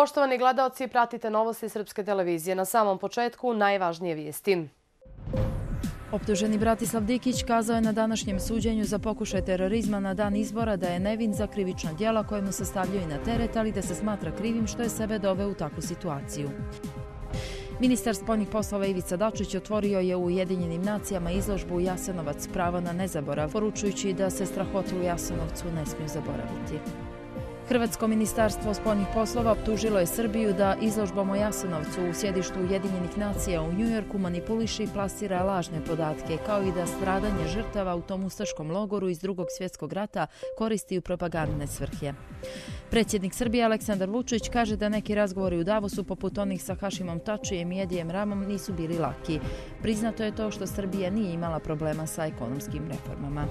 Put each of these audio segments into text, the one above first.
Poštovani gledalci, pratite novosti Srpske televizije. Na samom početku najvažnije vijesti. Optuženi Bratislav Dikić kazao je na današnjem suđenju za pokušaj terorizma na dan izbora da je nevin za krivično djela kojemu se stavljaju na teret, ali da se smatra krivim što je sebe doveo u takvu situaciju. Ministar spoljnih poslova Ivica Dačić otvorio je u Ujedinjenim nacijama izložbu Jasenovac pravo na nezaborav, poručujući da se strahote u Jasenovcu ne smiju zaboraviti. Hrvatsko ministarstvo spoljnih poslova obtužilo je Srbiju da izložbom o Jasenovcu u sjedištu Ujedinjenih nacija u Njujorku manipuliši i plasira lažne podatke, kao i da stradanje žrtava u tom ustaškom logoru iz drugog svjetskog rata koristi u propagandne svrhe. Predsjednik Srbije Aleksandar Vučić kaže da neki razgovori u Davosu poput onih sa Hašimom Tačijem i Edijem Ramom nisu bili laki. Priznato je to što Srbija nije imala problema sa ekonomskim reformama.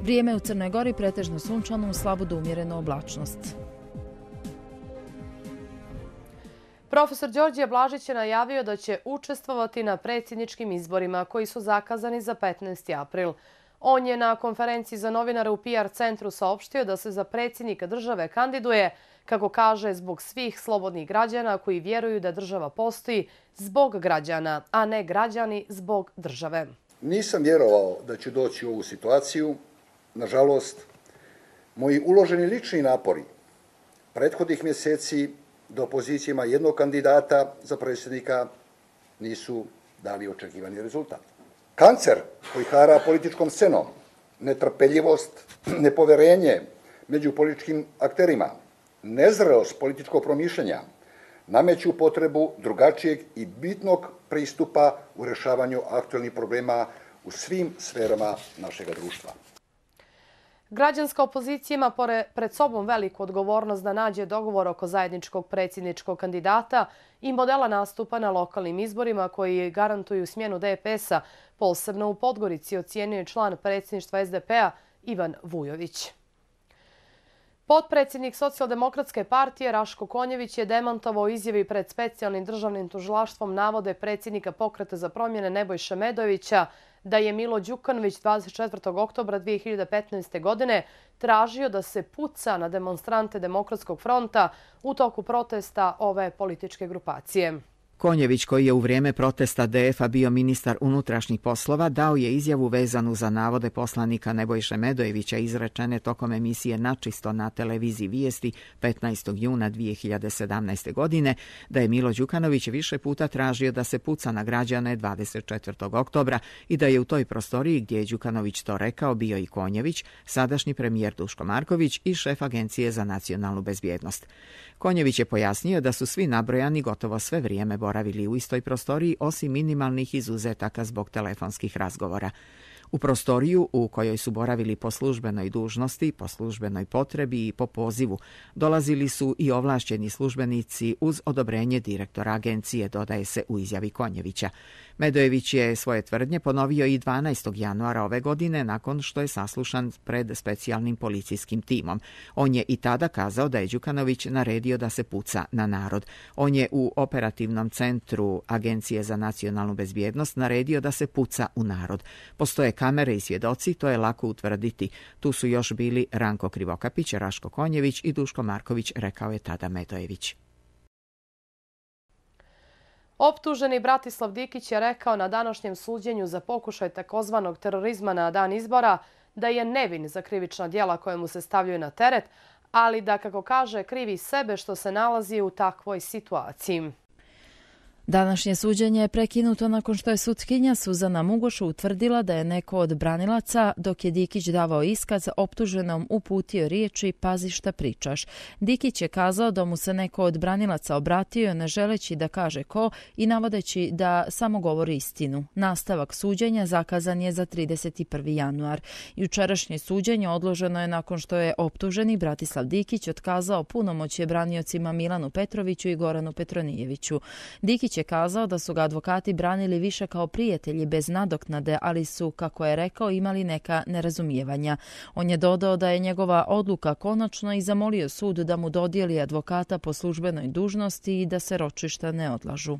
Vrijeme u Crnoj Gori pretežno sunčano, slabo do umjereno oblačnost. Profesor Đorđe Blažić je najavio da će učestvovati na predsjedničkim izborima koji su zakazani za 15. april. On je na konferenciji za novinare u PR centru saopštio da se za predsjednika države kandiduje, kako kaže, zbog svih slobodnih građana koji vjeruju da država postoji zbog građana, a ne građani zbog države. Nisam vjerovao da ću doći u ovu situaciju, Nažalost, moji uloženi lični napori prethodnih mjeseci do pozicijima jednog kandidata za predsjednika nisu dali očekivani rezultat. Kancer koji hara političkom scenom, netrpeljivost, nepoverenje među političkim akterima, nezrelost političkog promišljenja, nameću potrebu drugačijeg i bitnog pristupa u rešavanju aktualnih problema u svim sferama našeg društva. Građanska opozicija ima pred sobom veliku odgovornost da nađe dogovor oko zajedničkog predsjedničkog kandidata i modela nastupa na lokalnim izborima koji garantuju smjenu DPS-a, posebno u Podgorici, ocijenio je član predsjedništva SDP-a Ivan Vujović. Potpredsjednik Socialdemokratske partije Raško Konjević je demantovao izjavi pred specijalnim državnim tužilaštvom navode predsjednika pokreta za promjene Nebojša Medovića da je Milo Đukanović 24. oktobra 2015. godine tražio da se puca na demonstrante Demokratskog fronta u toku protesta ove političke grupacije. Konjević, koji je u vrijeme protesta DF-a bio ministar unutrašnjih poslova, dao je izjavu vezanu za navode poslanika Nebojše Medojevića izrečene tokom emisije Načisto na televiziji Vijesti 15. juna 2017. godine, da je Milo Đukanović više puta tražio da se puca na građane 24. oktobra i da je u toj prostoriji gdje je Đukanović to rekao bio i Konjević, sadašnji premijer Duško Marković i šef Agencije za nacionalnu bezbjednost. Konjević je pojasnio da su svi nabrojani gotovo sve vrijeme boja boravili u istoj prostoriji osim minimalnih izuzetaka zbog telefonskih razgovora. U prostoriju u kojoj su boravili po službenoj dužnosti, po službenoj potrebi i po pozivu, dolazili su i ovlašćeni službenici uz odobrenje direktora agencije, dodaje se u izjavi Konjevića. Medojević je svoje tvrdnje ponovio i 12. januara ove godine nakon što je saslušan pred specijalnim policijskim timom. On je i tada kazao da je Đukanović naredio da se puca na narod. On je u operativnom centru Agencije za nacionalnu bezbjednost naredio da se puca u narod. Postoje kamere i svjedoci, to je lako utvrditi. Tu su još bili Ranko Krivokapić, Raško Konjević i Duško Marković, rekao je tada Medojević. Optuženi Bratislav Dikić je rekao na današnjem suđenju za pokušaj takozvanog terorizma na dan izbora da je nevin za krivična dijela koje mu se stavljaju na teret, ali da, kako kaže, krivi sebe što se nalazi u takvoj situaciji. Današnje suđenje je prekinuto nakon što je sutkinja Suzana Mugošu utvrdila da je neko od branilaca, dok je Dikić davao iskaz, optuženom uputio riječi pazi šta pričaš. Dikić je kazao da mu se neko od branilaca obratio ne želeći da kaže ko i navodeći da samo govori istinu. Nastavak suđenja zakazan je za 31. januar. Jučerašnje suđenje odloženo je nakon što je optuženi Bratislav Dikić otkazao punomoć je braniocima Milanu Petroviću i Goranu Petronijeviću. Dikić je je kazao da su ga advokati branili više kao prijatelji bez nadoknade, ali su, kako je rekao, imali neka nerazumijevanja. On je dodao da je njegova odluka konačna i zamolio sud da mu dodijeli advokata po službenoj dužnosti i da se ročišta ne odlažu.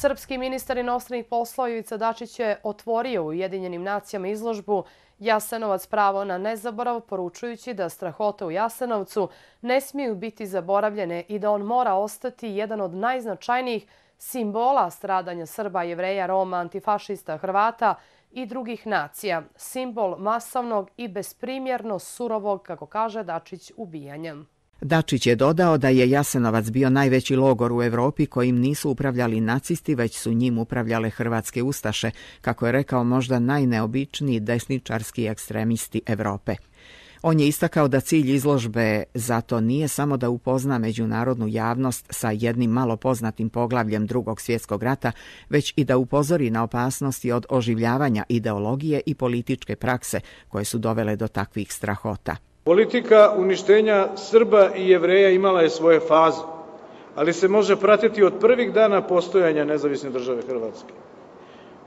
Srpski ministar inostranih poslova Ivica Dačić je otvorio u Ujedinjenim nacijama izložbu Jasenovac pravo na nezaborav, poručujući da strahote u Jasenovcu ne smiju biti zaboravljene i da on mora ostati jedan od najznačajnijih simbola stradanja Srba, Jevreja, Roma, antifašista, Hrvata i drugih nacija, simbol masovnog i besprimjerno surovog, kako kaže Dačić, ubijanja. Dačić je dodao da je Jasenovac bio najveći logor u Evropi kojim nisu upravljali nacisti, već su njim upravljale hrvatske ustaše, kako je rekao možda najneobičniji desničarski ekstremisti Evrope. On je istakao da cilj izložbe zato nije samo da upozna međunarodnu javnost sa jednim malo poznatim poglavljem drugog svjetskog rata, već i da upozori na opasnosti od oživljavanja ideologije i političke prakse koje su dovele do takvih strahota. Politika uništenja Srba i Jevreja imala je svoje faze, ali se može pratiti od prvih dana postojanja nezavisne države Hrvatske.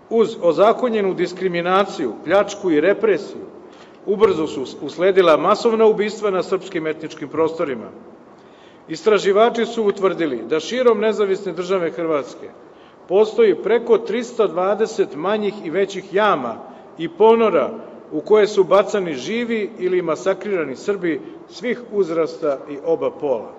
Uz ozakonjenu diskriminaciju, pljačku i represiju, ubrzo su usledila masovna ubistva na srpskim etničkim prostorima. Istraživači su utvrdili da širom nezavisne države Hrvatske postoji preko 320 manjih i većih jama i ponora Hrvatske, u koje su bacani živi ili masakrirani Srbi svih uzrasta i oba pola.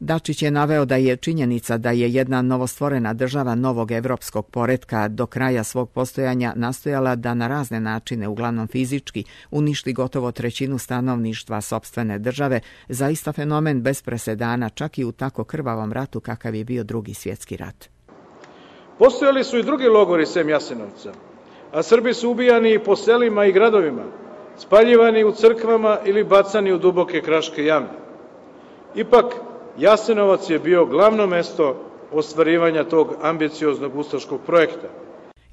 Dačić je naveo da je činjenica da je jedna novostvorena država novog evropskog poretka do kraja svog postojanja nastojala da na razne načine, uglavnom fizički, uništi gotovo trećinu stanovništva sobstvene države, zaista fenomen bez presedana čak i u tako krvavom ratu kakav je bio drugi svjetski rat. Postojali su i drugi logori sem Jasenovca a Srbi su ubijani i po selima i gradovima, spaljivani u crkvama ili bacani u duboke kraške jame. Ipak, Jasenovac je bio glavno mesto ostvarivanja tog ambicioznog ustaškog projekta.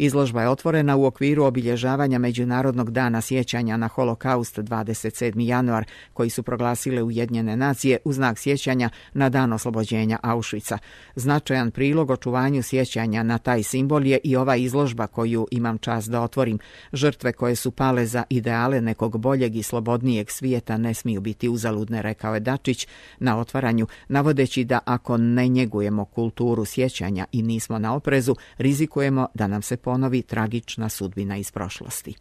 Izložba je otvorena u okviru obilježavanja Međunarodnog dana sjećanja na holokaust 27. januar, koji su proglasile Ujedinjene nacije u znak sjećanja na dan oslobođenja Auschwitza. Značajan prilog očuvanju sjećanja na taj simbol je i ova izložba koju imam čas da otvorim. Žrtve koje su pale za ideale nekog boljeg i slobodnijeg svijeta ne smiju biti uzaludne, rekao je Dačić na otvaranju, navodeći da ako ne njegujemo kulturu sjećanja i nismo na oprezu, rizikujemo da nam se ponovi tragična sudbina iz prošlosti.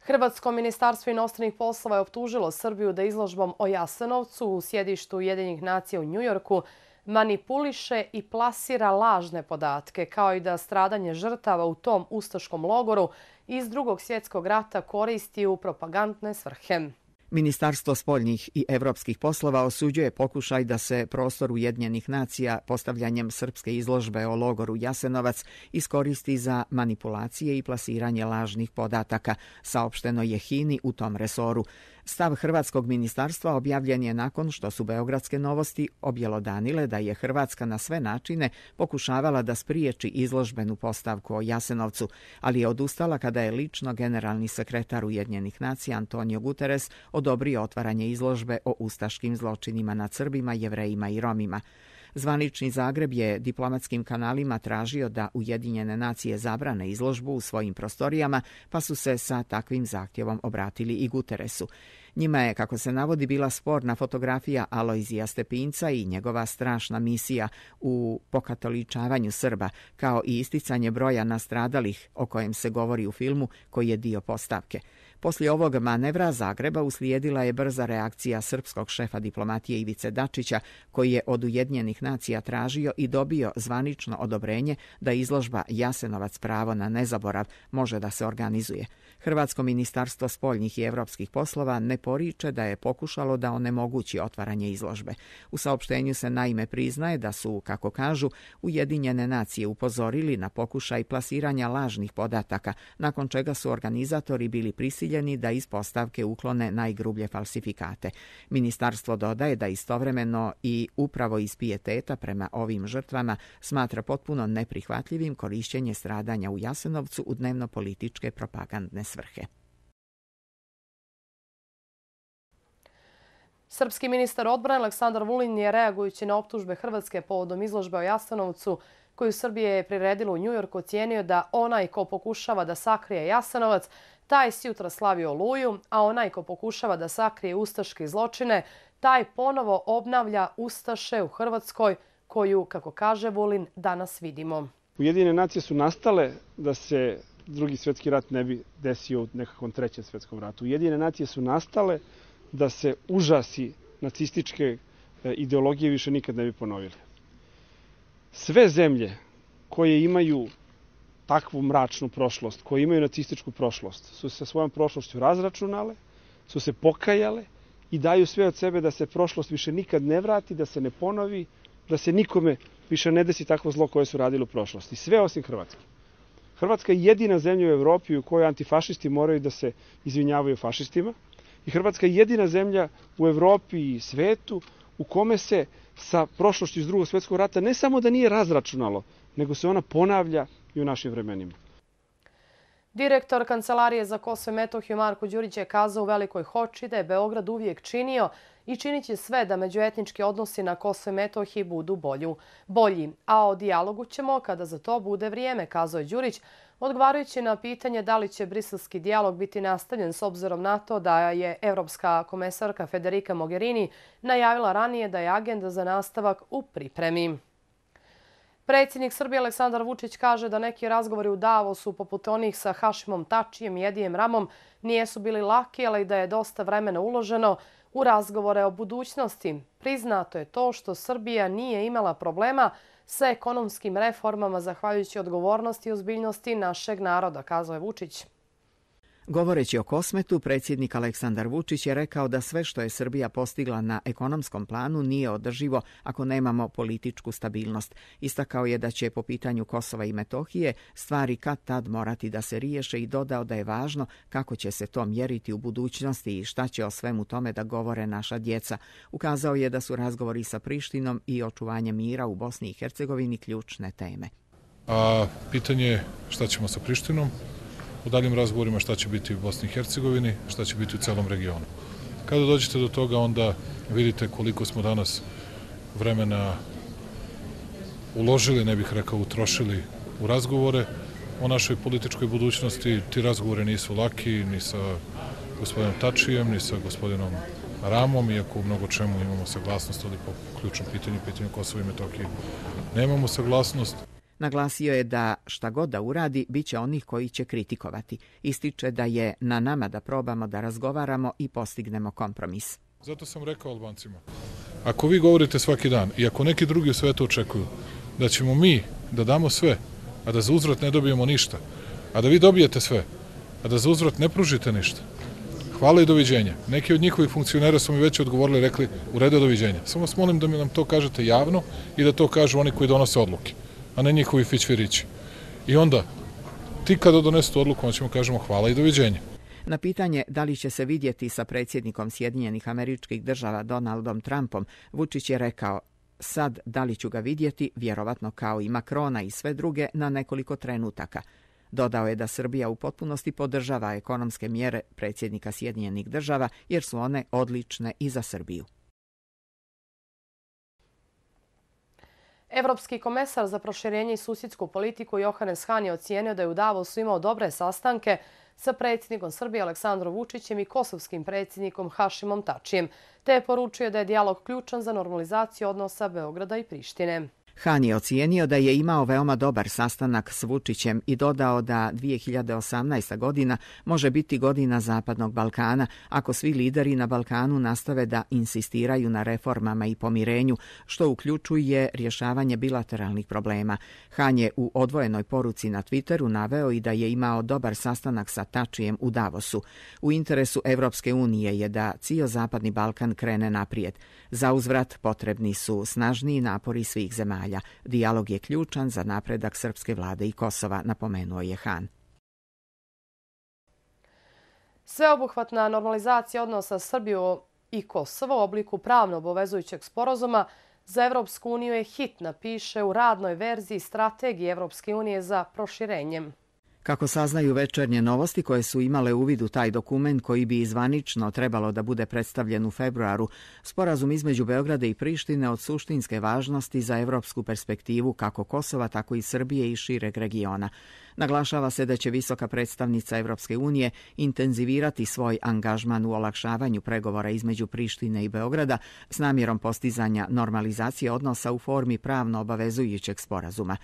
Hrvatsko ministarstvo inostranih poslova je optužilo Srbiju da izložbom o Jasenovcu u sjedištu Jedinih nacija u Njujorku manipuliše i plasira lažne podatke, kao i da stradanje žrtava u tom ustaškom logoru iz drugog svjetskog rata koristi u propagandne svrhe. Ministarstvo spoljnih i evropskih poslova osuđuje pokušaj da se prostor Ujedinjenih nacija postavljanjem srpske izložbe o logoru Jasenovac iskoristi za manipulacije i plasiranje lažnih podataka, saopšteno je Hini u tom resoru. Stav Hrvatskog ministarstva objavljen je nakon što su Beogradske novosti objelodanile da je Hrvatska na sve načine pokušavala da spriječi izložbenu postavku o Jasenovcu, ali je odustala kada je lično generalni sekretar Ujedinjenih nacija Antonio Guterres odobrio otvaranje izložbe o ustaškim zločinima nad Srbima, Jevrejima i Romima. Zvanični Zagreb je diplomatskim kanalima tražio da Ujedinjene nacije zabrane izložbu u svojim prostorijama, pa su se sa takvim zahtjevom obratili i Guteresu. Njima je, kako se navodi, bila sporna fotografija Alojzija Stepinca i njegova strašna misija u pokatoličavanju Srba, kao i isticanje broja nastradalih o kojem se govori u filmu koji je dio postavke. Poslije ovog manevra Zagreba uslijedila je brza reakcija srpskog šefa diplomatije Ivice Dačića, koji je od Ujedinjenih nacija tražio i dobio zvanično odobrenje da izložba Jasenovac pravo na nezaborav može da se organizuje. Hrvatsko ministarstvo spoljnih i evropskih poslova ne poriče da je pokušalo da onemogući otvaranje izložbe. U saopštenju se naime priznaje da su, kako kažu, Ujedinjene nacije upozorili na pokušaj plasiranja lažnih podataka, nakon čega su organizatori bili prisiljeni prisiljeni da iz postavke uklone najgrublje falsifikate. Ministarstvo dodaje da istovremeno i upravo iz pijeteta prema ovim žrtvama smatra potpuno neprihvatljivim korišćenje stradanja u Jasenovcu u dnevno-političke propagandne svrhe. Srpski ministar odbrane Aleksandar Vulin je reagujući na optužbe Hrvatske povodom izložbe o Jasenovcu, koju Srbije je priredila u Njujorku, ocijenio da onaj ko pokušava da sakrije Jasenovac Taj si jutra slavio Luju, a onaj ko pokušava da sakrije ustaške zločine, taj ponovo obnavlja Ustaše u Hrvatskoj, koju, kako kaže Vulin, danas vidimo. Ujedine nacije su nastale da se drugi svjetski rat ne bi desio u nekakvom trećem svjetskom ratu. Ujedine nacije su nastale da se užasi nacističke e, ideologije više nikad ne bi ponovili. Sve zemlje koje imaju takvu mračnu prošlost, koji imaju nacističku prošlost, su se svojom prošlošću razračunale, su se pokajale i daju sve od sebe da se prošlost više nikad ne vrati, da se ne ponovi, da se nikome više ne desi takvo zlo koje su radili u prošlosti. Sve osim Hrvatske. Hrvatska je jedina zemlja u Evropi u kojoj antifašisti moraju da se izvinjavaju fašistima. I Hrvatska je jedina zemlja u Evropi i svetu u kome se sa prošlošću iz drugog svjetskog rata ne samo da nije razračunalo, nego se ona ponavlja i u našim vremenima. Direktor Kancelarije za Kosve Metohiju Marko Đurić je kazao u Velikoj Hoči da je Beograd uvijek činio i činit će sve da međuetnički odnosi na Kosve Metohiji budu bolji. A o dialogu ćemo kada za to bude vrijeme, kazao je Đurić, odgovarajući na pitanje da li će brislavski dialog biti nastavljen s obzirom na to da je evropska komesarka Federica Mogherini najavila ranije da je agenda za nastavak u pripremi. Predsjednik Srbije Aleksandar Vučić kaže da neki razgovori u Davosu, poput onih sa Hašimom Tačijem i Edijem Ramom, nijesu bili laki, ali da je dosta vremena uloženo u razgovore o budućnosti. Priznato je to što Srbija nije imala problema sa ekonomskim reformama zahvaljujući odgovornosti i ozbiljnosti našeg naroda, kazao je Vučić. Govoreći o kosmetu, predsjednik Aleksandar Vučić je rekao da sve što je Srbija postigla na ekonomskom planu nije održivo ako nemamo političku stabilnost. Istakao je da će po pitanju Kosova i Metohije stvari kad tad morati da se riješe i dodao da je važno kako će se to mjeriti u budućnosti i šta će o svemu tome da govore naša djeca. Ukazao je da su razgovori sa Prištinom i očuvanje mira u Bosni i Hercegovini ključne teme. A pitanje šta ćemo sa Prištinom? u daljim razgovorima šta će biti u Bosni i Hercegovini, šta će biti u celom regionu. Kada dođete do toga, onda vidite koliko smo danas vremena uložili, ne bih rekao utrošili u razgovore o našoj političkoj budućnosti. Ti razgovore nisu laki ni sa gospodinom Tačijem, ni sa gospodinom Ramom, iako u mnogo čemu imamo saglasnost, ali po ključnom pitanju, pitanju Kosova i Metokije, nemamo saglasnost. Naglasio je da šta god da uradi, bit će onih koji će kritikovati. Ističe da je na nama da probamo da razgovaramo i postignemo kompromis. Zato sam rekao Albancima, ako vi govorite svaki dan i ako neki drugi u svetu očekuju da ćemo mi da damo sve, a da za uzvrat ne dobijemo ništa, a da vi dobijete sve, a da za uzvrat ne pružite ništa, Hvala i doviđenja. Neki od njihovih funkcionera su mi već odgovorili i rekli u redu doviđenja. Samo vas molim da mi nam to kažete javno i da to kažu oni koji donose odluke a ne njihovi fićfirići. I onda, ti kada donesu tu odluku, onda ćemo kažemo hvala i doviđenje. Na pitanje da li će se vidjeti sa predsjednikom Sjedinjenih američkih država Donaldom Trumpom, Vučić je rekao, sad da li ću ga vidjeti, vjerovatno kao i Makrona i sve druge, na nekoliko trenutaka. Dodao je da Srbija u potpunosti podržava ekonomske mjere predsjednika Sjedinjenih država jer su one odlične i za Srbiju. Evropski komesar za proširenje i susjedsku politiku Johannes Hahn je ocijenio da je u Davosu imao dobre sastanke sa predsjednikom Srbije Aleksandrom Vučićem i kosovskim predsjednikom Hašimom Tačijem, te je poručio da je dijalog ključan za normalizaciju odnosa Beograda i Prištine. Han je ocijenio da je imao veoma dobar sastanak s Vučićem i dodao da 2018. godina može biti godina Zapadnog Balkana ako svi lideri na Balkanu nastave da insistiraju na reformama i pomirenju, što uključuje rješavanje bilateralnih problema. Han je u odvojenoj poruci na Twitteru naveo i da je imao dobar sastanak sa Tačijem u Davosu. U interesu Evropske unije je da cijel Zapadni Balkan krene naprijed. Za uzvrat potrebni su snažniji napori svih zemalja zemalja. Dialog je ključan za napredak srpske vlade i Kosova, napomenuo je Han. Sveobuhvatna normalizacija odnosa Srbiju i Kosovo u obliku pravno obovezujućeg sporozuma za Evropsku uniju je hitna, piše u radnoj verziji strategije Evropske unije za proširenjem. Kako saznaju večernje novosti koje su imale u vidu taj dokument koji bi izvanično trebalo da bude predstavljen u februaru, sporazum između Beograda i Prištine od suštinske važnosti za evropsku perspektivu kako Kosova, tako i Srbije i šireg regiona. Naglašava se da će visoka predstavnica Evropske unije intenzivirati svoj angažman u olakšavanju pregovora između Prištine i Beograda s namjerom postizanja normalizacije odnosa u formi pravno obavezujućeg sporazuma.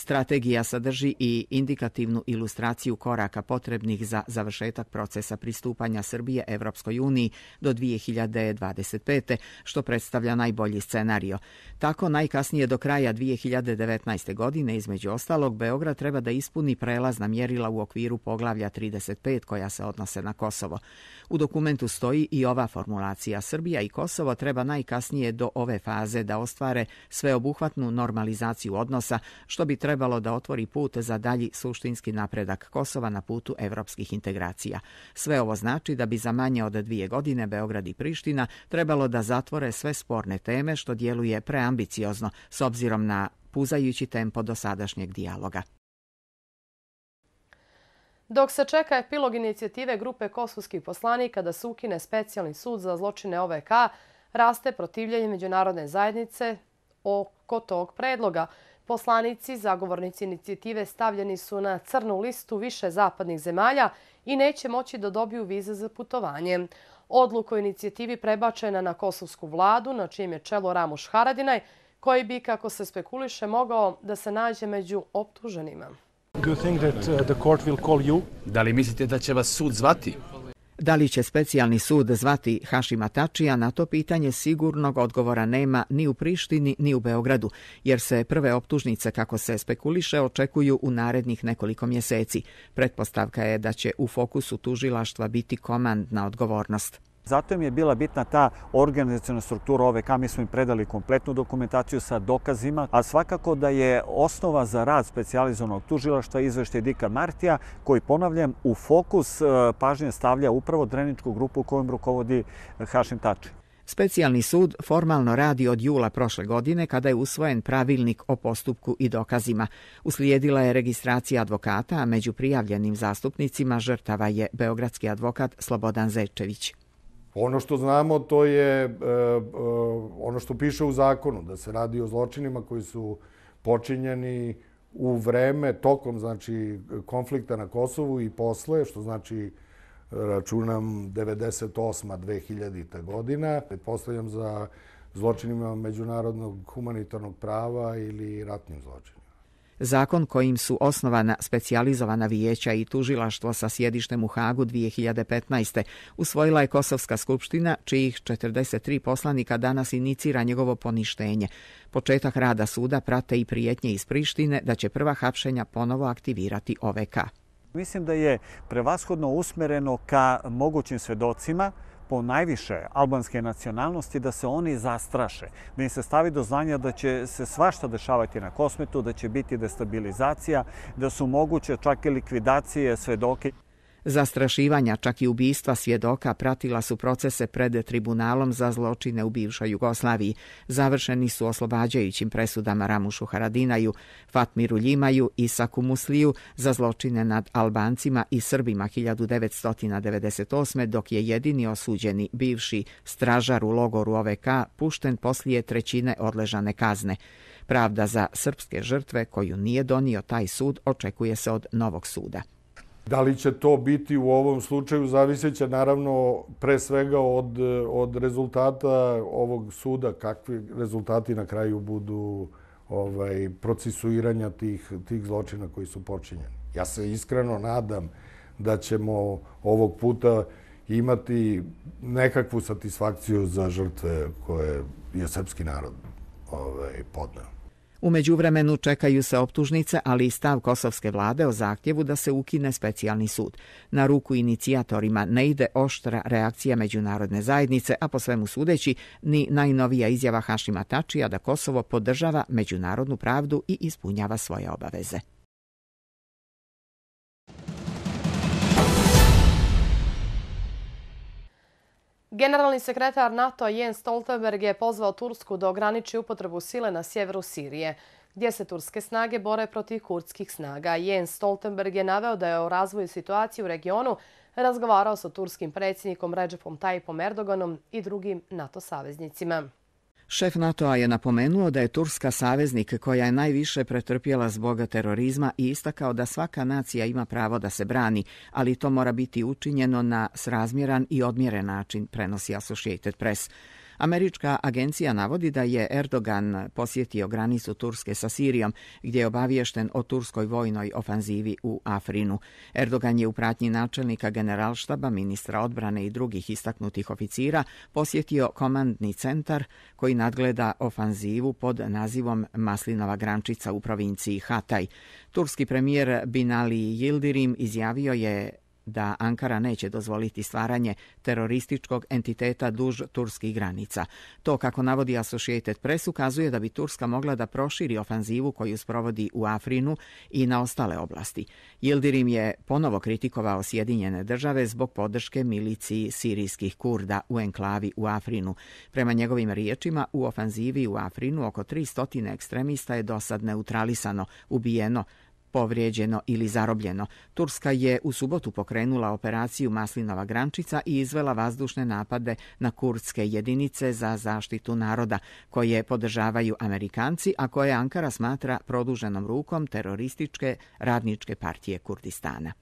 Strategija sadrži i indikativnu ilustraciju koraka potrebnih za završetak procesa pristupanja Srbije Evropskoj uniji do 2025. što predstavlja najbolji scenario. Tako najkasnije do kraja 2019. godine između ostalog Beograd treba da ispuni prelazna mjerila u okviru poglavlja 35 koja se odnose na Kosovo. U dokumentu stoji i ova formulacija Srbija i Kosovo treba najkasnije do ove faze da ostvare sveobuhvatnu normalizaciju odnosa što bi trebalo da otvori put za dalji suštinski napredak Kosova na putu evropskih integracija. Sve ovo znači da bi za manje od dvije godine Beograd i Priština trebalo da zatvore sve sporne teme što djeluje preambiciozno s obzirom na puzajući tempo do sadašnjeg dijaloga. Dok se čeka epilog inicijative Grupe kosovskih poslanika da se ukine Specijalni sud za zločine OVK, raste protivljenje međunarodne zajednice oko tog predloga. Poslanici, zagovornici inicijative stavljeni su na crnu listu više zapadnih zemalja i neće moći da dobiju vize za putovanje. Odluku o inicijativi prebačena na kosovsku vladu, na čijem je čelo Ramuš Haradinaj, koji bi, kako se spekuliše, mogao da se nađe među optuženima. Da li mislite da će vas sud zvati? Da li će specijalni sud zvati Hašima Tačija, na to pitanje sigurnog odgovora nema ni u Prištini ni u Beogradu, jer se prve optužnice, kako se spekuliše, očekuju u narednih nekoliko mjeseci. Pretpostavka je da će u fokusu tužilaštva biti komandna odgovornost. Zato im je bila bitna ta organizacijona struktura OVK. Mi smo im predali kompletnu dokumentaciju sa dokazima, a svakako da je osnova za rad specializovanog tužilaštva izveštaj Dika Martija, koji, ponavljam, u fokus e, pažnje stavlja upravo dreničku grupu kojom rukovodi e, Hašim Tači. Specijalni sud formalno radi od jula prošle godine kada je usvojen pravilnik o postupku i dokazima. Uslijedila je registracija advokata, a među prijavljenim zastupnicima žrtava je beogradski advokat Slobodan Zečević. Ono što znamo, to je e, e, ono što piše u zakonu, da se radi o zločinima koji su počinjeni u vreme, tokom znači, konflikta na Kosovu i posle, što znači računam 98-2000 godina. Postavljam za zločinima međunarodnog humanitarnog prava ili ratnim zločinima. Zakon kojim su osnovana specijalizovana vijeća i tužilaštvo sa sjedištem u Hagu 2015. usvojila je Kosovska skupština, čijih 43 poslanika danas inicira njegovo poništenje. Početak rada suda prate i prijetnje iz Prištine da će prva hapšenja ponovo aktivirati OVK. Mislim da je prevashodno usmereno ka mogućim svedocima, po najviše albanske nacionalnosti da se oni zastraše, da im se stavi do znanja da će se svašta dešavati na kosmetu, da će biti destabilizacija, da su moguće čak i likvidacije svedoke. Zastrašivanja, čak i ubistva svjedoka pratila su procese pred tribunalom za zločine u bivšoj Jugoslaviji. Završeni su oslobađajućim presudama Ramušu Haradinaju, Fatmiru Ljimaju i Saku Musliju za zločine nad Albancima i Srbima 1998. dok je jedini osuđeni bivši stražar u logoru OVK pušten poslije trećine odležane kazne. Pravda za srpske žrtve koju nije donio taj sud očekuje se od novog suda. Da li će to biti u ovom slučaju, zavisit će naravno pre svega od, od rezultata ovog suda, kakvi rezultati na kraju budu ovaj, procesuiranja tih, tih zločina koji su počinjeni. Ja se iskreno nadam da ćemo ovog puta imati nekakvu satisfakciju za žrtve koje je srpski narod ovaj, podneo. Umeđu vremenu čekaju se optužnice, ali i stav kosovske vlade o zahtjevu da se ukine specijalni sud. Na ruku inicijatorima ne ide oštra reakcija međunarodne zajednice, a po svemu sudeći ni najnovija izjava Hašima Tačija da Kosovo podržava međunarodnu pravdu i ispunjava svoje obaveze. Generalni sekretar NATO Jens Stoltenberg je pozvao Tursku da ograniči upotrebu sile na sjeveru Sirije, gdje se turske snage bore protiv kurdskih snaga. Jens Stoltenberg je naveo da je o razvoju situacije u regionu razgovarao sa turskim predsjednikom Recepom Tayyipom Erdoganom i drugim NATO saveznicima. Šef NATO-a je napomenuo da je Turska saveznik koja je najviše pretrpjela zbog terorizma i istakao da svaka nacija ima pravo da se brani, ali to mora biti učinjeno na srazmjeran i odmjeren način, prenosi Associated Press. Američka agencija navodi da je Erdogan posjetio granicu Turske sa Sirijom, gdje je obaviješten o turskoj vojnoj ofanzivi u Afrinu. Erdogan je u pratnji načelnika generalštaba, ministra odbrane i drugih istaknutih oficira posjetio komandni centar koji nadgleda ofanzivu pod nazivom Maslinova grančica u provinciji Hataj. Turski premijer Binali Yildirim izjavio je da Ankara neće dozvoliti stvaranje terorističkog entiteta duž turskih granica. To, kako navodi Associated Press, ukazuje da bi Turska mogla da proširi ofanzivu koju sprovodi u Afrinu i na ostale oblasti. Yildirim je ponovo kritikovao Sjedinjene države zbog podrške miliciji sirijskih kurda u enklavi u Afrinu. Prema njegovim riječima, u ofanzivi u Afrinu oko 300 ekstremista je dosad neutralisano, ubijeno, povrijeđeno ili zarobljeno. Turska je u subotu pokrenula operaciju Maslinova grančica i izvela vazdušne napade na kurdske jedinice za zaštitu naroda, koje podržavaju Amerikanci, a koje Ankara smatra produženom rukom terorističke radničke partije Kurdistana.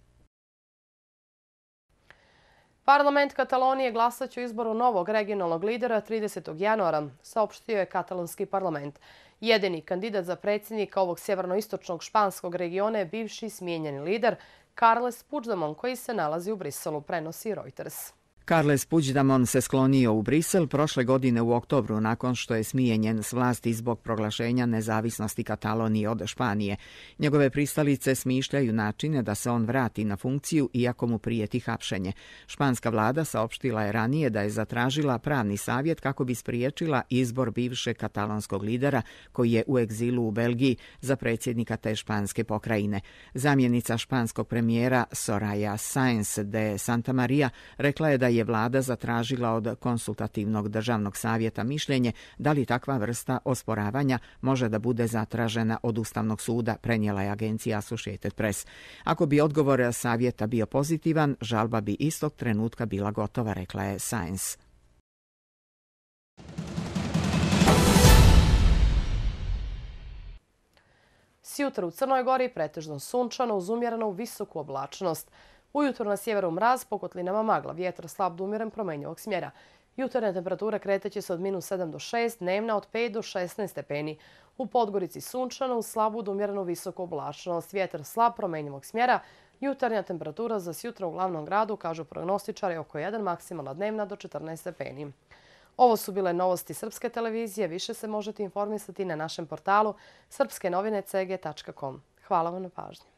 Parlament Katalonije glasaće o izboru novog regionalnog lidera 30. januara, saopštio je katalonski Parlament Jedini kandidat za predsjednika ovog severnoistočnog španskog regiona je bivši smijenjeni lider Carles Puigdemont koji se nalazi u Briselu, prenosi Reuters. Carles Puigdemont se sklonio u Brisel prošle godine u oktobru nakon što je smijenjen s vlasti zbog proglašenja nezavisnosti Katalonije od Španije. Njegove pristalice smišljaju načine da se on vrati na funkciju iako mu prijeti hapšenje. Španska vlada saopštila je ranije da je zatražila pravni savjet kako bi spriječila izbor bivše katalonskog lidera koji je u egzilu u Belgiji za predsjednika te španske pokrajine. Zamjenica španskog premijera Soraya Sainz de Santa Maria rekla je da je je vlada zatražila od konsultativnog državnog savjeta mišljenje da li takva vrsta osporavanja može da bude zatražena od Ustavnog suda, prenijela je agencija Associated Press. Ako bi odgovor savjeta bio pozitivan, žalba bi istog trenutka bila gotova, rekla je Science. Sjutra u Crnoj Gori pretežno sunčano uz umjerenu visoku oblačnost. Ujutro na sjeveru mraz, pokotlinama magla, vjetar slab do umjeren promenjivog smjera. Jutarnja temperatura kreteće se od minus 7 do 6, dnevna od 5 do 16 stepeni. U Podgorici sunčano, u slabu do umjerenu visoko oblačnost, vjetar slab promenjivog smjera. Jutarnja temperatura za sjutro u glavnom gradu, kažu prognostičari, oko 1 maksimalna dnevna do 14 stepeni. Ovo su bile novosti Srpske televizije. Više se možete informisati na našem portalu srpskenovine.cg.com. Hvala vam na pažnju.